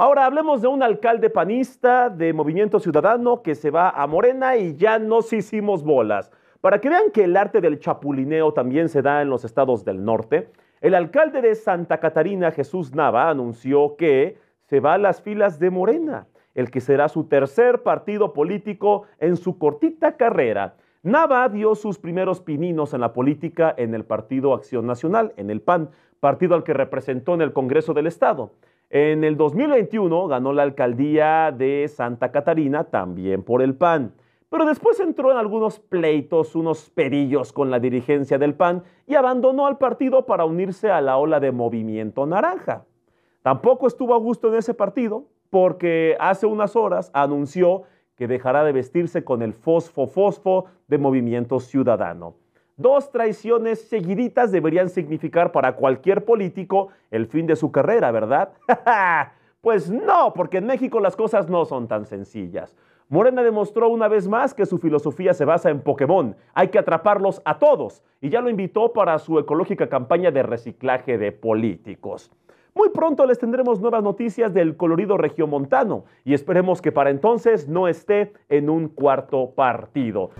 Ahora hablemos de un alcalde panista de Movimiento Ciudadano que se va a Morena y ya nos hicimos bolas. Para que vean que el arte del chapulineo también se da en los estados del norte, el alcalde de Santa Catarina, Jesús Nava, anunció que se va a las filas de Morena, el que será su tercer partido político en su cortita carrera. Nava dio sus primeros pininos en la política en el Partido Acción Nacional, en el PAN, partido al que representó en el Congreso del Estado. En el 2021 ganó la alcaldía de Santa Catarina también por el PAN, pero después entró en algunos pleitos, unos perillos con la dirigencia del PAN y abandonó al partido para unirse a la ola de movimiento naranja. Tampoco estuvo a gusto en ese partido porque hace unas horas anunció que dejará de vestirse con el fosfo-fosfo de movimiento ciudadano. Dos traiciones seguiditas deberían significar para cualquier político el fin de su carrera, ¿verdad? pues no, porque en México las cosas no son tan sencillas. Morena demostró una vez más que su filosofía se basa en Pokémon. Hay que atraparlos a todos. Y ya lo invitó para su ecológica campaña de reciclaje de políticos. Muy pronto les tendremos nuevas noticias del colorido regiomontano y esperemos que para entonces no esté en un cuarto partido.